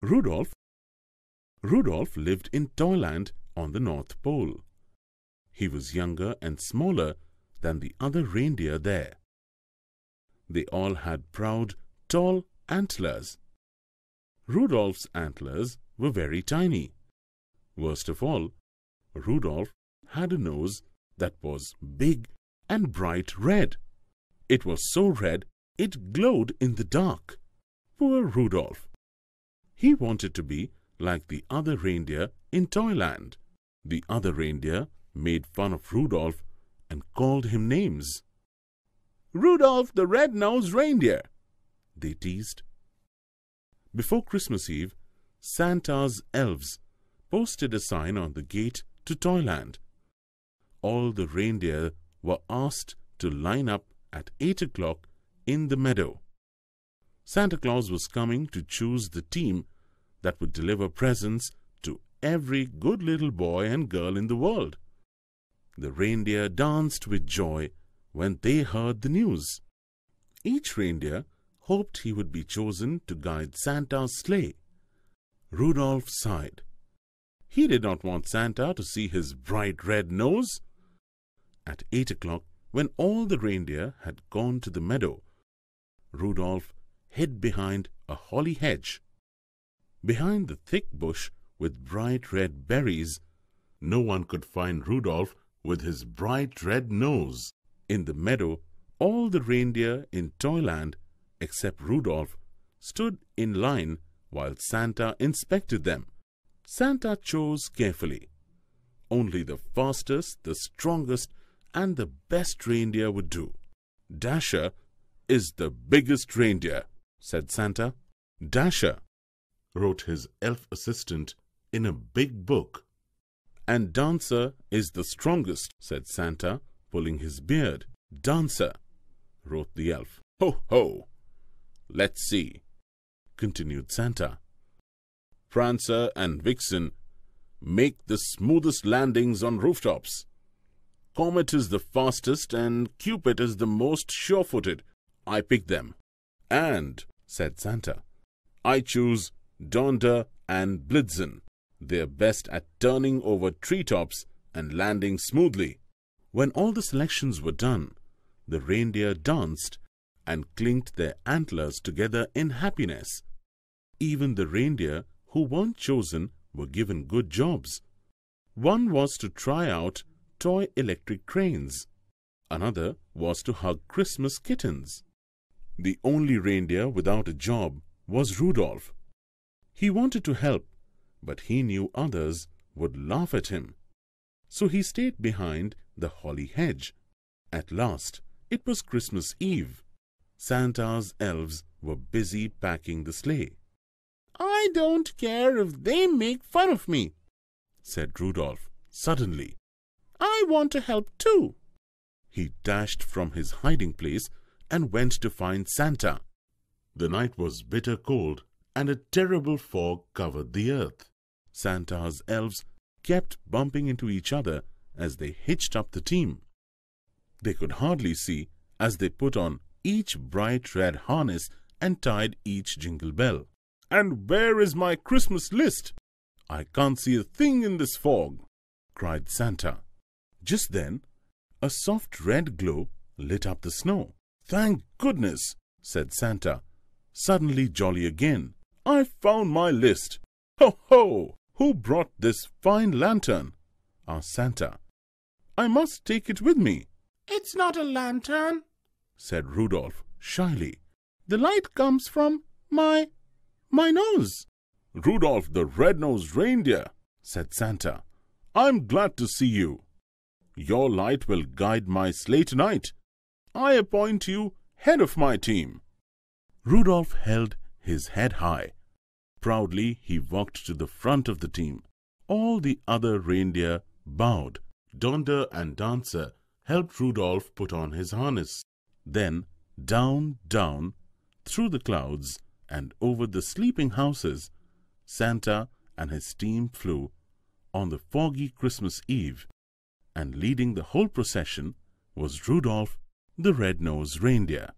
Rudolf Rudolf lived in Toyland on the North Pole. He was younger and smaller than the other reindeer there. They all had proud, tall antlers. Rudolf's antlers were very tiny. Worst of all, Rudolf had a nose that was big and bright red. It was so red it glowed in the dark. Poor Rudolf! He wanted to be like the other reindeer in Toyland. The other reindeer made fun of Rudolph and called him names. Rudolph the Red-Nosed Reindeer, they teased. Before Christmas Eve, Santa's elves posted a sign on the gate to Toyland. All the reindeer were asked to line up at eight o'clock in the meadow. Santa Claus was coming to choose the team that would deliver presents to every good little boy and girl in the world. The reindeer danced with joy when they heard the news. Each reindeer hoped he would be chosen to guide Santa's sleigh. Rudolph sighed. He did not want Santa to see his bright red nose. At eight o'clock, when all the reindeer had gone to the meadow, Rudolph hid behind a holly hedge. Behind the thick bush with bright red berries, no one could find Rudolph with his bright red nose. In the meadow, all the reindeer in Toyland, except Rudolph, stood in line while Santa inspected them. Santa chose carefully. Only the fastest, the strongest, and the best reindeer would do. Dasher is the biggest reindeer said Santa. Dasher, wrote his elf assistant in a big book. And Dancer is the strongest, said Santa, pulling his beard. Dancer, wrote the elf. Ho, ho! Let's see, continued Santa. Prancer and Vixen make the smoothest landings on rooftops. Comet is the fastest and Cupid is the most sure-footed. I pick them. And, said Santa, I choose Donder and Blitzen. They're best at turning over treetops and landing smoothly. When all the selections were done, the reindeer danced and clinked their antlers together in happiness. Even the reindeer who weren't chosen were given good jobs. One was to try out toy electric cranes. Another was to hug Christmas kittens. The only reindeer without a job was Rudolph. He wanted to help, but he knew others would laugh at him. So he stayed behind the holly hedge. At last, it was Christmas Eve. Santa's elves were busy packing the sleigh. I don't care if they make fun of me, said Rudolph suddenly. I want to help too. He dashed from his hiding place and went to find Santa. The night was bitter cold, and a terrible fog covered the earth. Santa's elves kept bumping into each other as they hitched up the team. They could hardly see as they put on each bright red harness and tied each jingle bell. And where is my Christmas list? I can't see a thing in this fog, cried Santa. Just then, a soft red glow lit up the snow. Thank goodness, said Santa, suddenly jolly again. I found my list. Ho, ho! Who brought this fine lantern? asked Santa. I must take it with me. It's not a lantern, said Rudolph shyly. The light comes from my, my nose. Rudolph the red-nosed reindeer, said Santa. I'm glad to see you. Your light will guide my sleigh tonight. I appoint you head of my team. Rudolph held his head high. Proudly he walked to the front of the team. All the other reindeer bowed. Donder and Dancer helped Rudolph put on his harness. Then, down, down, through the clouds and over the sleeping houses, Santa and his team flew on the foggy Christmas Eve, and leading the whole procession was Rudolph the red-nosed reindeer.